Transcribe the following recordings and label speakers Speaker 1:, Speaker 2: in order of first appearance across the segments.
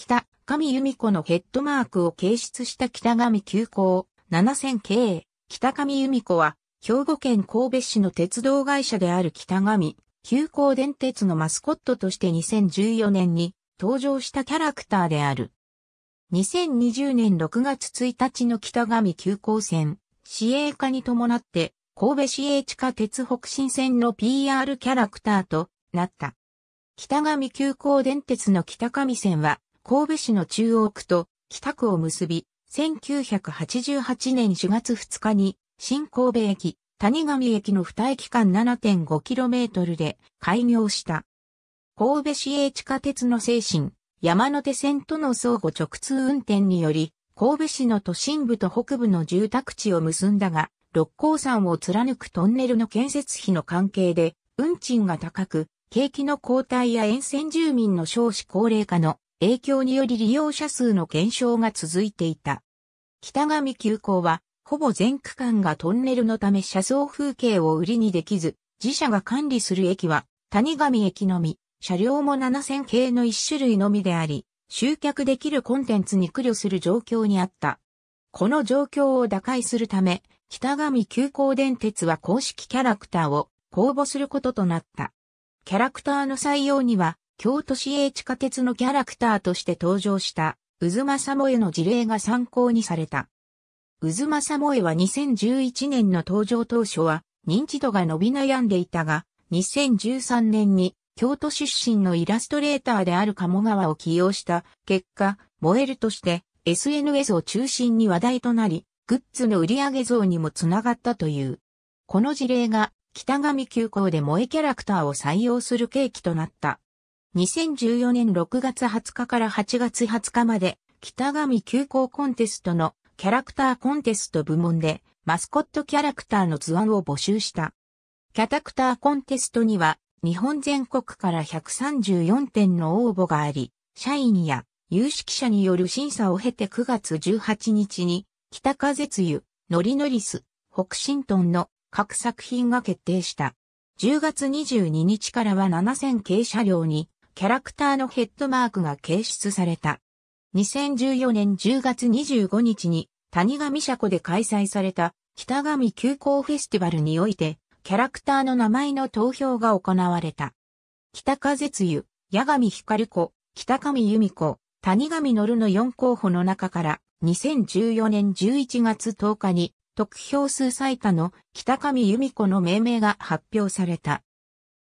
Speaker 1: 北上由美子のヘッドマークを掲出した北上急行 7000K。北上由美子は、兵庫県神戸市の鉄道会社である北上急行電鉄のマスコットとして2014年に登場したキャラクターである。2020年6月1日の北上急行線、市営化に伴って、神戸市営地下鉄北新線の PR キャラクターとなった。北上急行電鉄の北上線は、神戸市の中央区と北区を結び、1988年4月2日に新神戸駅、谷上駅の2駅間 7.5km で開業した。神戸市営地下鉄の精神、山手線との相互直通運転により、神戸市の都心部と北部の住宅地を結んだが、六甲山を貫くトンネルの建設費の関係で、運賃が高く、景気の後退や沿線住民の少子高齢化の影響により利用者数の減少が続いていた。北上急行は、ほぼ全区間がトンネルのため車窓風景を売りにできず、自社が管理する駅は、谷上駅のみ、車両も7000系の一種類のみであり、集客できるコンテンツに苦慮する状況にあった。この状況を打開するため、北上急行電鉄は公式キャラクターを公募することとなった。キャラクターの採用には、京都市営地下鉄のキャラクターとして登場した、うずまさもえの事例が参考にされた。うずまさもえは2011年の登場当初は、認知度が伸び悩んでいたが、2013年に京都出身のイラストレーターである鴨川を起用した結果、燃えるとして SNS を中心に話題となり、グッズの売り上げ増にもつながったという。この事例が北上急行で萌えキャラクターを採用する契機となった。2014年6月20日から8月20日まで、北上急行コンテストのキャラクターコンテスト部門で、マスコットキャラクターの図案を募集した。キャタクターコンテストには、日本全国から134点の応募があり、社員や有識者による審査を経て9月18日に、北風露、ノリノリス、北新トンの各作品が決定した。10月22日からは7000系車両にキャラクターのヘッドマークが掲出された。2014年10月25日に谷上車庫で開催された北上急行フェスティバルにおいてキャラクターの名前の投票が行われた。北風ゆ、八神光子、北上由美子、谷上乗の4候補の中から2014年11月10日に得票数最多の北上由美子の命名が発表された。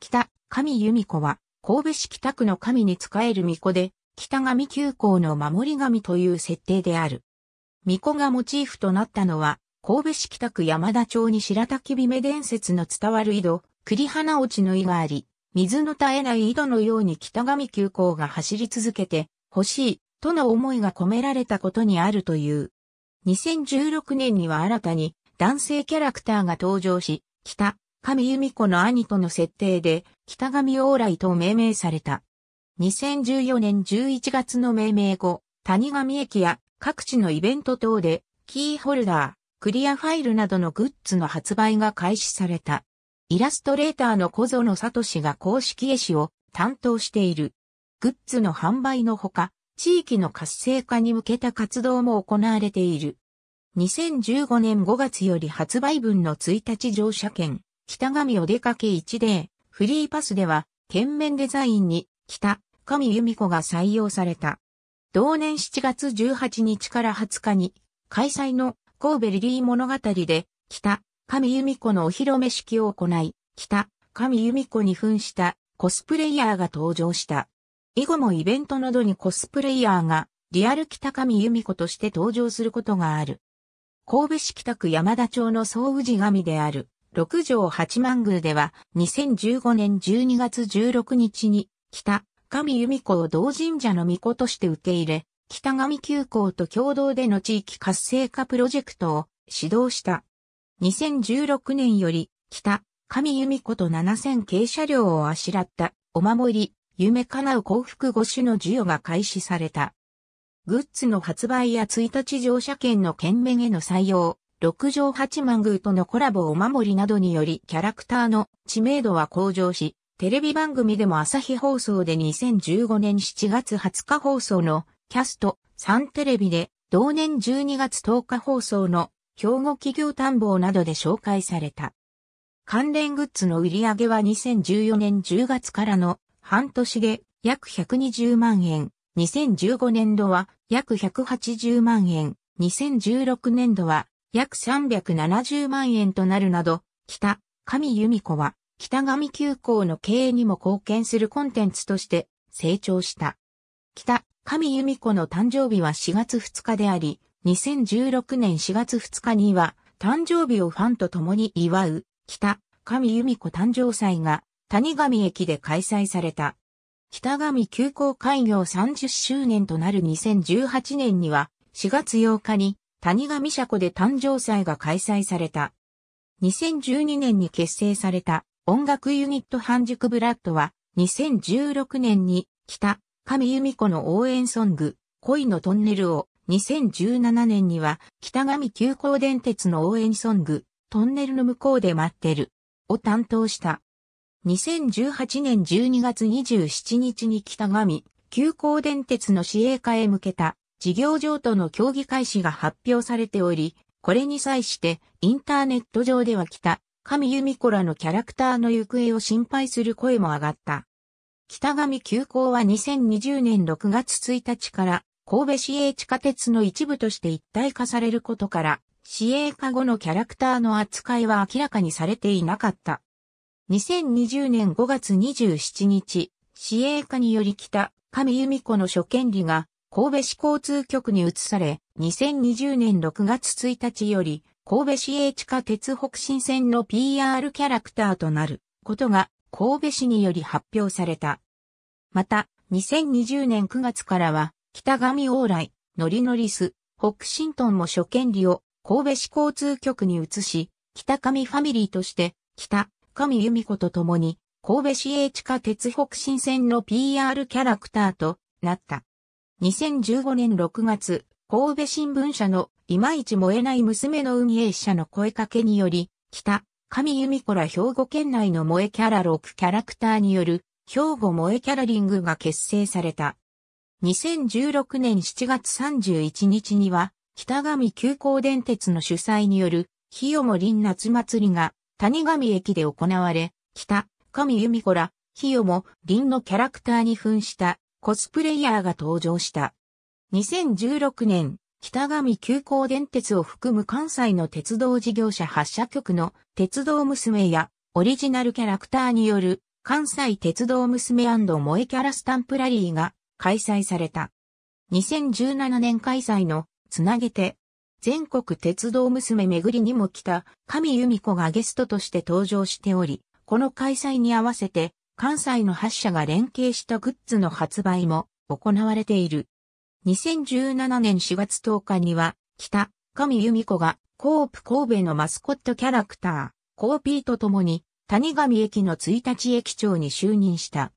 Speaker 1: 北上由美子は神戸市北区の神に仕える巫女で、北上急行の守り神という設定である。巫女がモチーフとなったのは、神戸市北区山田町に白滝姫伝説の伝わる井戸、栗花落ちの井があり、水の絶えない井戸のように北上急行が走り続けて欲しいとの思いが込められたことにあるという。2016年には新たに男性キャラクターが登場し、北上由美子の兄との設定で、北上往来と命名された。2014年11月の命名後、谷上駅や各地のイベント等で、キーホルダー、クリアファイルなどのグッズの発売が開始された。イラストレーターの小園里氏が公式絵師を担当している。グッズの販売のほか、地域の活性化に向けた活動も行われている。2015年5月より発売分の1日乗車券、北上お出かけ1で、フリーパスでは、県面デザインに、北上由美子が採用された。同年7月18日から20日に、開催の神戸リリー物語で、北上由美子のお披露目式を行い、北上由美子に扮したコスプレイヤーが登場した。以後もイベントなどにコスプレイヤーがリアル北上由美子として登場することがある。神戸市北区山田町の総宇治神である六条八幡宮では2015年12月16日に北上由美子を同神社の巫女として受け入れ、北上急行と共同での地域活性化プロジェクトを指導した。2016年より北上由美子と7000軽車両をあしらったお守り、夢叶う幸福五種の授与が開始された。グッズの発売や1日乗車券の券面への採用、六条八幡宮とのコラボお守りなどによりキャラクターの知名度は向上し、テレビ番組でも朝日放送で2015年7月20日放送のキャスト3テレビで同年12月10日放送の兵庫企業探訪などで紹介された。関連グッズの売り上げは2014年10月からの半年で約120万円、2015年度は約180万円、2016年度は約370万円となるなど、北上由美子は北上急行の経営にも貢献するコンテンツとして成長した。北上由美子の誕生日は4月2日であり、2016年4月2日には誕生日をファンと共に祝う北上由美子誕生祭が谷上駅で開催された。北上急行開業30周年となる2018年には4月8日に谷上社子で誕生祭が開催された。2012年に結成された音楽ユニット半熟ブラッドは2016年に北上由美子の応援ソング恋のトンネルを2017年には北上急行電鉄の応援ソングトンネルの向こうで待ってるを担当した。2018年12月27日に北上急行電鉄の市営化へ向けた事業譲渡の協議開始が発表されており、これに際してインターネット上では北上由美子らのキャラクターの行方を心配する声も上がった。北上急行は2020年6月1日から神戸市営地下鉄の一部として一体化されることから、市営化後のキャラクターの扱いは明らかにされていなかった。2020年5月27日、市営化により北上由美子の諸権利が神戸市交通局に移され、2020年6月1日より、神戸市営地下鉄北新線の PR キャラクターとなることが神戸市により発表された。また、2020年9月からは、北上往来、ノリノリス、北新トンも初見利を神戸市交通局に移し、北上ファミリーとして、北上由美子と共に、神戸市営地下鉄北新線の PR キャラクターとなった。2015年6月、神戸新聞社のいまいち燃えない娘の運営者の声かけにより、北、上由美子ら兵庫県内の萌えキャラ6キャラクターによる、兵庫萌えキャラリングが結成された。2016年7月31日には、北上急行電鉄の主催による、日よも林夏祭りが、谷上駅で行われ、北、上由美子ら、日よも林のキャラクターに扮したコスプレイヤーが登場した。2016年、北上急行電鉄を含む関西の鉄道事業者発射局の鉄道娘やオリジナルキャラクターによる関西鉄道娘萌えキャラスタンプラリーが開催された。2017年開催のつなげて全国鉄道娘巡りにも来た神由美子がゲストとして登場しており、この開催に合わせて関西の8社が連携したグッズの発売も行われている。2017年4月10日には、北、上由美子が、コープ神戸のマスコットキャラクター、コーピーと共に、谷上駅の1日駅長に就任した。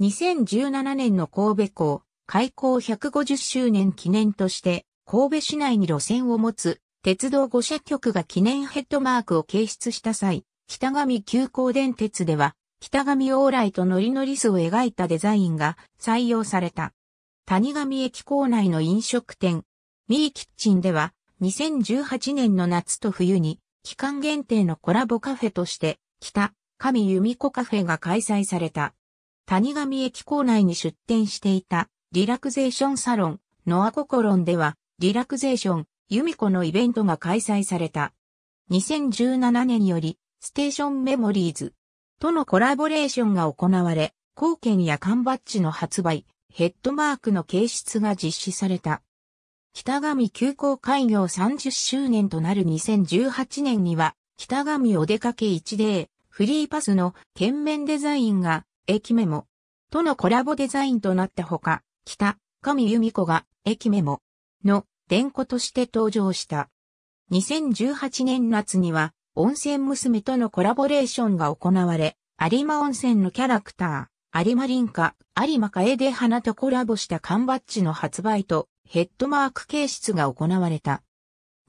Speaker 1: 2017年の神戸港、開港150周年記念として、神戸市内に路線を持つ、鉄道5社局が記念ヘッドマークを掲出した際、北上急行電鉄では、北上往来とノリノリスを描いたデザインが採用された。谷上駅構内の飲食店、ミーキッチンでは2018年の夏と冬に期間限定のコラボカフェとして北上由美子カフェが開催された。谷上駅構内に出店していたリラクゼーションサロンノアココロンではリラクゼーション由美子のイベントが開催された。2017年よりステーションメモリーズとのコラボレーションが行われ、貢献や缶バッジの発売、ヘッドマークの掲出が実施された。北上急行開業30周年となる2018年には、北上お出かけ1デー、フリーパスの県面デザインが駅メモとのコラボデザインとなったほか、北上由美子が駅メモの伝子として登場した。2018年夏には温泉娘とのコラボレーションが行われ、有馬温泉のキャラクター、有馬林家、有馬楓花とコラボした缶バッジの発売とヘッドマーク形式が行われた。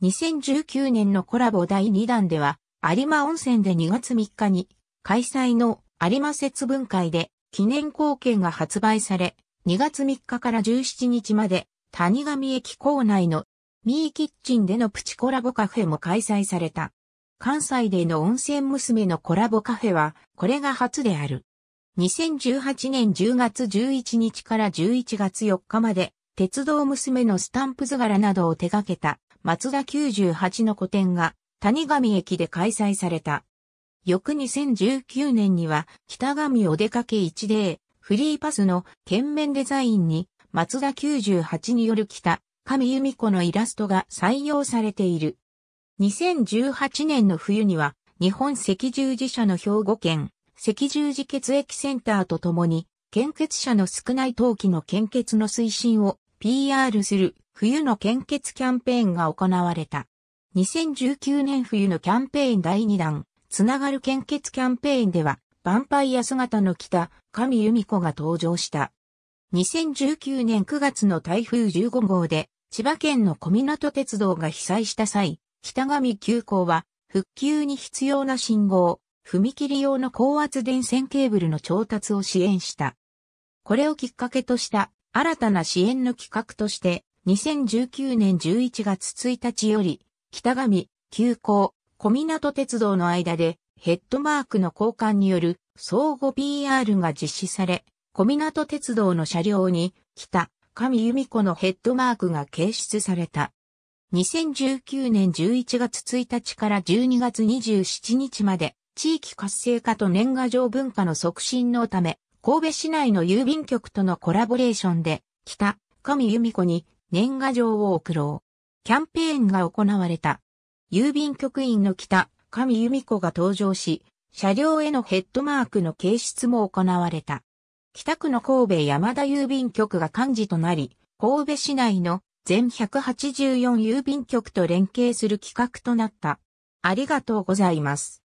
Speaker 1: 2019年のコラボ第2弾では、有馬温泉で2月3日に開催の有馬節分会で記念貢献が発売され、2月3日から17日まで谷上駅構内のミーキッチンでのプチコラボカフェも開催された。関西での温泉娘のコラボカフェは、これが初である。2018年10月11日から11月4日まで、鉄道娘のスタンプ図柄などを手掛けた、松田98の個展が、谷上駅で開催された。翌2019年には、北上お出かけ1デー、フリーパスの県面デザインに、松田98による北、上由美子のイラストが採用されている。2018年の冬には、日本赤十字社の兵庫県、赤十字血液センターとともに、献血者の少ない陶器の献血の推進を PR する冬の献血キャンペーンが行われた。2019年冬のキャンペーン第2弾、つながる献血キャンペーンでは、ヴァンパイア姿の北、上由美子が登場した。2019年9月の台風15号で、千葉県の小湊鉄道が被災した際、北上急行は、復旧に必要な信号、踏切用の高圧電線ケーブルの調達を支援した。これをきっかけとした新たな支援の企画として、2019年11月1日より、北上、急行、小港鉄道の間で、ヘッドマークの交換による相互 PR が実施され、小港鉄道の車両に、北、上由美子のヘッドマークが掲出された。2019年11月1日から12月27日まで、地域活性化と年賀状文化の促進のため、神戸市内の郵便局とのコラボレーションで、北、上由美子に年賀状を送ろう。キャンペーンが行われた。郵便局員の北、上由美子が登場し、車両へのヘッドマークの掲出も行われた。北区の神戸山田郵便局が幹事となり、神戸市内の全184郵便局と連携する企画となった。ありがとうございます。